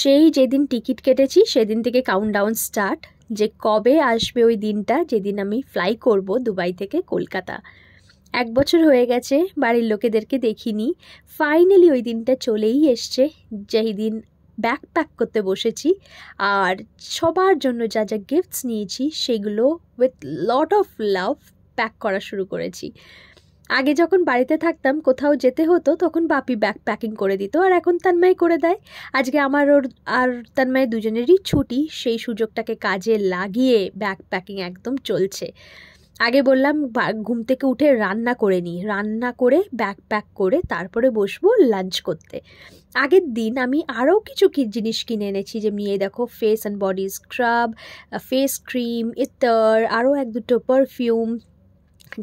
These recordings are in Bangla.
সেই যেদিন টিকিট কেটেছি সেদিন থেকে কাউন্টডাউন স্টার্ট যে কবে আসবে ওই দিনটা যেদিন আমি ফ্লাই করব দুবাই থেকে কলকাতা এক বছর হয়ে গেছে বাড়ির লোকেদেরকে দেখিনি ফাইনালি ওই দিনটা চলেই এসছে যেই দিন ব্যাক প্যাক করতে বসেছি আর সবার জন্য যা যা গিফটস নিয়েছি সেগুলো with lot of love pack করা শুরু করেছি আগে যখন বাড়িতে থাকতাম কোথাও যেতে হতো তখন বাপি ব্যাগ প্যাকিং করে দিত আর এখন তানমাই করে দেয় আজকে আমার ওর আর তানমাই দুজনেরই ছুটি সেই সুযোগটাকে কাজে লাগিয়ে ব্যাগ প্যাকিং একদম চলছে আগে বললাম ঘুম থেকে উঠে রান্না করে নিই রান্না করে ব্যাগ প্যাক করে তারপরে বসবো লাঞ্চ করতে আগের দিন আমি আরও কিছু কি জিনিস কিনে এনেছি যে মেয়ে দেখো face and body scrub face cream ইত্তর আরও এক দুটো পারফিউম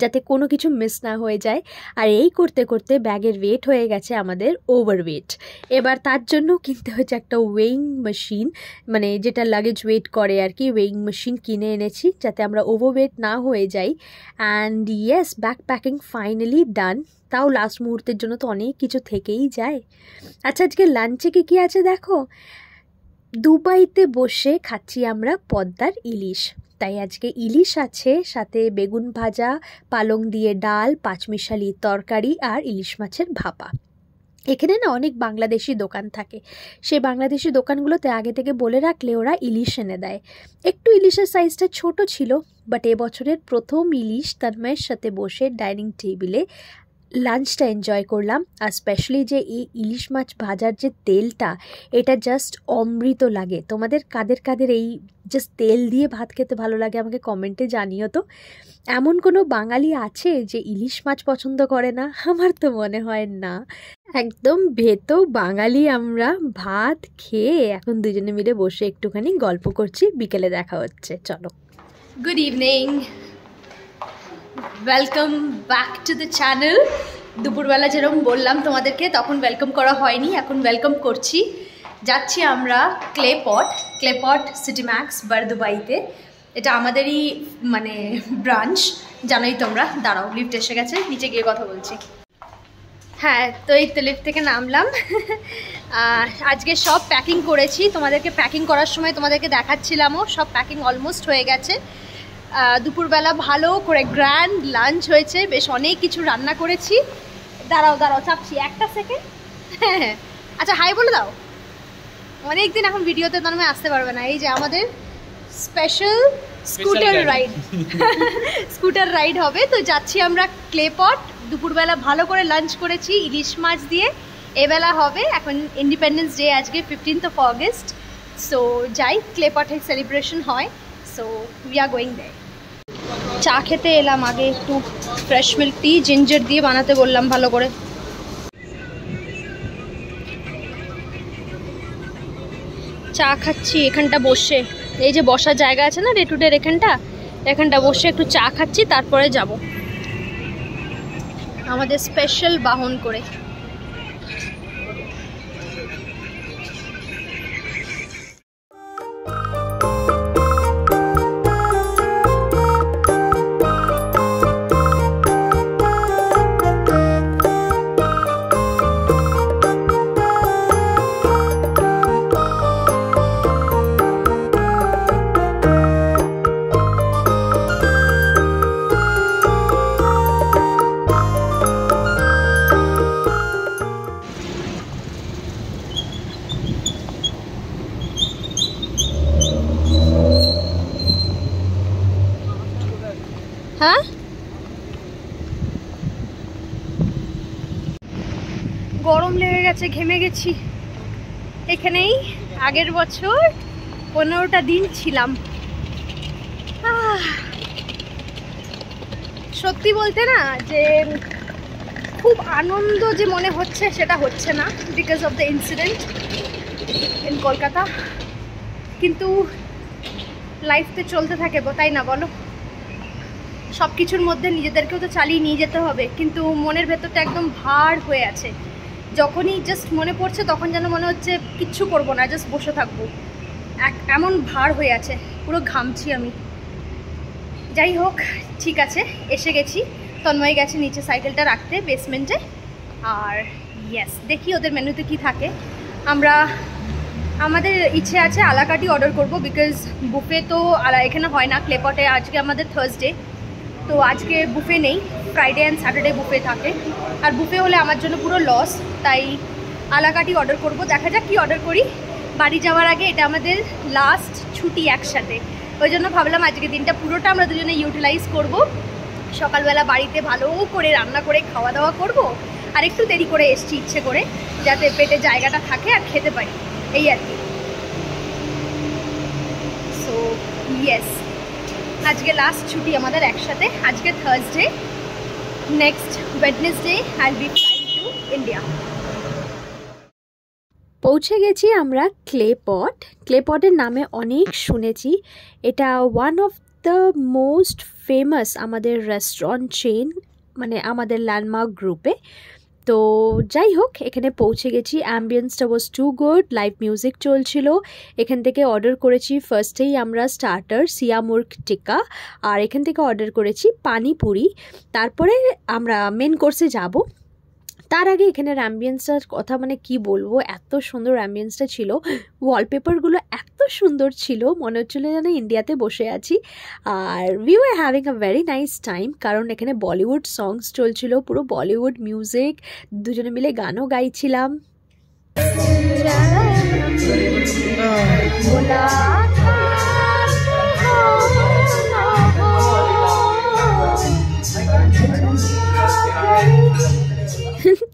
যাতে কোনো কিছু মিস না হয়ে যায় আর এই করতে করতে ব্যাগের ওয়েট হয়ে গেছে আমাদের ওভার ওয়েট এবার তার জন্য কিনতে হয়েছে একটা ওয়েইং মেশিন মানে যেটা লাগেজ ওয়েট করে আর কি ওয়েইং মেশিন কিনে এনেছি যাতে আমরা ওভারওয়েট না হয়ে যাই and yes back packing finally done তাও লাস্ট মুহূর্তের জন্য তো অনেক কিছু থেকেই যায় আচ্ছা আজকে লাঞ্চে কি কী আছে দেখো দুবাইতে বসে খাচ্ছি আমরা পদ্মার ইলিশ তাই আজকে ইলিশ আছে সাথে বেগুন ভাজা পালং দিয়ে ডাল পাঁচমিশালি তরকারি আর ইলিশ মাছের ভাপা এখানে না অনেক বাংলাদেশি দোকান থাকে সেই বাংলাদেশি দোকানগুলোতে আগে থেকে বলে রাখলে ওরা ইলিশ এনে দেয় একটু ইলিশের সাইজটা ছোট ছিল বাট এবছরের প্রথম ইলিশ তার মায়ের সাথে বসে ডাইনিং টেবিলে লাঞ্চটা এনজয় করলাম আর স্পেশালি যে এই ইলিশ মাছ ভাজার যে তেলটা এটা জাস্ট অমৃত লাগে তোমাদের কাদের কাদের এই জাস্ট তেল দিয়ে ভাত খেতে ভালো লাগে আমাকে কমেন্টে জানিও তো এমন কোনো বাঙালি আছে যে ইলিশ মাছ পছন্দ করে না আমার তো মনে হয় না একদম ভেত বাঙালি আমরা ভাত খেয়ে এখন দুজনে মিলে বসে একটুখানি গল্প করছি বিকেলে দেখা হচ্ছে চলো good evening welcome back to the channel দুপুরবেলা যেরকম বললাম তোমাদেরকে তখন ওয়েলকাম করা হয়নি এখন ওয়েলকাম করছি যাচ্ছি আমরা ক্লে পট ক্লেপট ম্যাক্স বারদুবাইতে এটা আমাদেরই মানে ব্রাঞ্চ জানোই তোমরা দাঁড়াও লিফট এসে গেছে নিচে গিয়ে কথা বলছি হ্যাঁ তো এই তো লিফ্ট থেকে নামলাম আজকে সব প্যাকিং করেছি তোমাদেরকে প্যাকিং করার সময় তোমাদেরকে দেখাচ্ছিলামও সব প্যাকিং অলমোস্ট হয়ে গেছে দুপুরবেলা ভালো করে গ্র্যান্ড লাঞ্চ হয়েছে বেশ অনেক কিছু রান্না করেছি দাঁড়াও দাঁড়াও চাপছি একটা সেকেন্ড হ্যাঁ, হ্যাঁ। আচ্ছা হাই বলে দাও অনেক দিন এখন ভিডিওতে তন্ময় আসতে পারবে না এই যে আমাদের special scooter ride scooter ride হবে তো যাচ্ছি আমরা ক্লেপট দুপুরবেলা ভালো করে লাঞ্চ করেছি ইলিশ মাছ দিয়ে এবেলা হবে এখন ইন্ডিপেন্ডেন্স ডে আজকে ফিফটিন্থ অফ অগস্ট সো যাই ক্লেপটের সেলিব্রেশন হয় সো উই আর গোয়িং দেয় চা খেতে এলাম আগে একটু ফ্রেশ মিল্ক টি জিঞ্জার দিয়ে বানাতে বললাম ভালো করে চা খাচ্ছি এখানটা বসে এই যে বসার জায়গা আছে না ডে এখানটা এখানটা বসে একটু চা খাচ্ছি তারপরে যাব আমাদের স্পেশাল বাহন করে হ্যাঁ গরম লেগে গেছে ঘেমে গেছি এখানেই আগের বছর পনেরোটা দিন ছিলাম সত্যি বলতে না যে খুব আনন্দ যে মনে হচ্ছে সেটা হচ্ছে না because of the incident in Kolkata কিন্তু লাইফতে চলতে থাকে তাই না বলো সব কিছুর মধ্যে নিজেদেরকেও তো চালিয়ে নিয়ে যেতে হবে কিন্তু মনের ভেতরটা একদম ভার হয়ে আছে যখনই জাস্ট মনে পড়ছে তখন যেন মনে হচ্ছে কিচ্ছু করব না জাস্ট বসে থাকবো এক এমন ভার হয়ে আছে পুরো ঘামছি আমি যাই হোক ঠিক আছে এসে গেছি তন্ময় গেছে নিচে সাইকেলটা রাখতে বেসমেন্টে আর ইয়েস দেখি ওদের মেনুতে কি থাকে আমরা আমাদের ইচ্ছে আছে আলাকাটি অর্ডার করব বিকজ বুফে তো এখানে হয় না ক্লেপটে আজকে আমাদের থার্সডে তো আজকে বুফে নেই ফ্রাইডে অ্যান্ড স্যাটারডে বুফে থাকে আর বুফে হলে আমার জন্য পুরো লস তাই আলাকাটি অর্ডার করব দেখা যাক কি অর্ডার করি বাড়ি যাওয়ার আগে এটা আমাদের লাস্ট ছুটি একসাথে ওই জন্য ভাবলাম আজকে দিনটা পুরোটা আমরা দুজনে ইউটিলাইজ করব সকালবেলা বাড়িতে ভালো করে রান্না করে খাওয়া দাওয়া করব আর একটু দেরি করে এসছি ইচ্ছে করে যাতে পেটে জায়গাটা থাকে আর খেতে পারি এই আর কি সো ইয়েস আজকে লাস্ট ছুটি আমাদের একসাথে আজকে Thursday next Wednesday I be to India পৌঁছে গেছি আমরা ক্লে পট ক্লে পটের নামে অনেক শুনেছি এটা one of the most famous আমাদের রেস্টুরেন্ট চেন মানে আমাদের ল্যান্ডমার্ক গ্রুপে তো যাই হোক এখানে পৌঁছে গেছি অ্যাম্বিয়েন্সটা was too good live music চলছিল এখান থেকে অর্ডার করেছি ফার্স্টেই আমরা স্টার্টার সিয়ামুর্গ টিকা আর এখান থেকে অর্ডার করেছি পানিপুরি তারপরে আমরা মেন কোর্সে যাব তার আগে এখানের অ্যাম্বিয়েন্সটার কথা মানে কি বলবো এত সুন্দর অ্যাম্বিয়েন্সটা ছিল ওয়ালপেপারগুলো এত সুন্দর ছিল মনে হচ্ছিলো যেন ইন্ডিয়াতে বসে আছি আর we are having a very nice time কারণ এখানে বলিউড সংস চলছিল পুরো বলিউড মিউজিক দুজনে মিলে গানও গাইছিলাম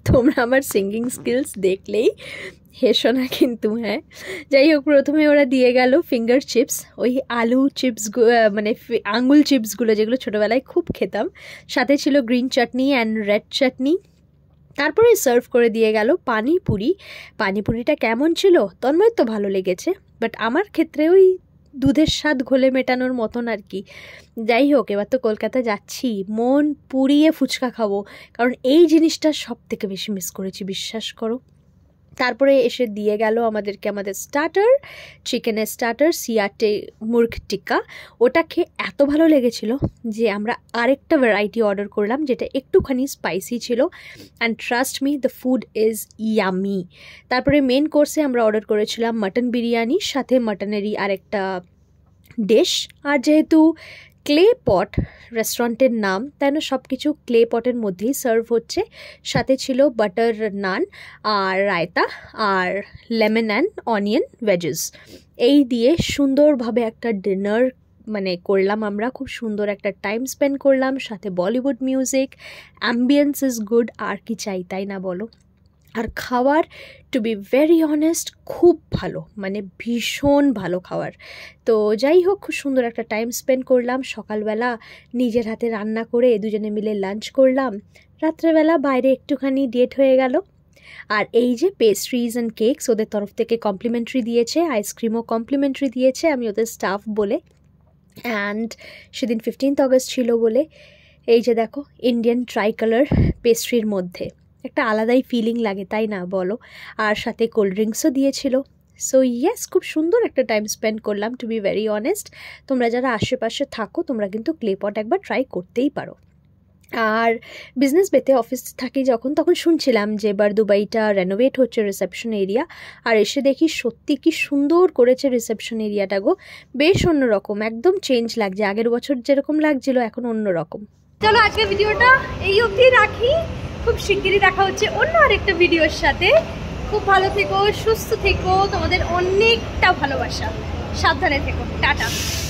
তোমরা আমার সিঙ্গিং স্কিলস দেখলেই হেসো না কিন্তু হ্যাঁ যাই হোক প্রথমে ওরা দিয়ে গেল ফিঙ্গার চিপস ওই আলু চিপস মানে আঙুল চিপসগুলো যেগুলো ছোটোবেলায় খুব খেতাম সাথে ছিল green chutney and red chutney তারপরে সার্ভ করে দিয়ে গেল পানিপুরি পানিপুরিটা কেমন ছিল তন্ময় তো ভালো লেগেছে বাট আমার ক্ষেত্রে ওই দুধের স্বাদ ঘোলে মেটানোর মতন আর কি যাই হোক এবার তো কলকাতা যাচ্ছি মন পুড়িয়ে ফুচকা খাবো কারণ এই জিনিসটা সব থেকে বেশি মিস করেছি বিশ্বাস করো তারপরে এসে দিয়ে গেল আমাদেরকে আমাদের স্টার্টার চিকেনের স্টার্টার সিয়াটে মুরগ টিকা ওটা খেয়ে এত ভালো লেগেছিল যে আমরা আরেকটা ভ্যারাইটি অর্ডার করলাম যেটা একটুখানি স্পাইসি ছিল and trust me the food is yummy তারপরে মেন কোর্সে আমরা অর্ডার করেছিলাম মাটন বিরিয়ানি সাথে মাটনেরই আরেকটা ডিশ আর যেহেতু ক্লে পট রেস্টুরেন্টের নাম তাই না সব কিছু ক্লে পটের মধ্যেই সার্ভ হচ্ছে সাথে ছিল বাটার নান আর রায়তা আর লেমন অ্যান্ড অনিয়ন ভেজেস এই দিয়ে সুন্দরভাবে একটা ডিনার মানে করলাম আমরা খুব সুন্দর একটা টাইম স্পেন্ড করলাম সাথে Bollywood music ambience is good আর কি চাই তাই না বলো আর খাওয়ার টু বি ভেরি অনেস্ট খুব ভালো মানে ভীষণ ভালো খাওয়ার তো যাই হোক খুব সুন্দর একটা টাইম স্পেন্ড করলাম সকালবেলা নিজের হাতে রান্না করে দুজনে মিলে লাঞ্চ করলাম রাত্রেবেলা বাইরে একটুখানি ডেট হয়ে গেল আর এই যে পেস্ট্রিজ অ্যান্ড কেকস ওদের তরফ থেকে কমপ্লিমেন্টারি দিয়েছে আইসক্রিমও কমপ্লিমেন্টারি দিয়েছে আমি ওদের স্টাফ বলে অ্যান্ড সেদিন ফিফটিন্থ অগস্ট ছিল বলে এই যে দেখো ইন্ডিয়ান ট্রাই কালার পেস্ট্রির মধ্যে একটা আলাদাই ফিলিং লাগে তাই না বলো আর সাথে কোল্ড ড্রিঙ্কসও দিয়েছিল সো ইয়েস খুব সুন্দর একটা টাইম স্পেন্ড করলাম টু বি ভেরি অনেস্ট তোমরা যারা আশেপাশে থাকো তোমরা কিন্তু ক্লেপট একবার ট্রাই করতেই পারো আর বিজনেস বেতে অফিস থাকি যখন তখন শুনছিলাম যে এবার দুবাইটা রেনোভেট হচ্ছে রিসেপশন এরিয়া আর এসে দেখি সত্যি কি সুন্দর করেছে রিসেপশন এরিয়াটা গো বেশ অন্যরকম একদম চেঞ্জ লাগছে আগের বছর যেরকম লাগছিল এখন অন্যরকম চলো আজকের ভিডিওটা এই অবধি রাখি খুব শিগগিরই দেখা হচ্ছে অন্য আরেকটা ভিডিওর সাথে খুব ভালো থেকো সুস্থ থেকো তোমাদের অনেকটা ভালোবাসা সাবধানে থেকো টাটা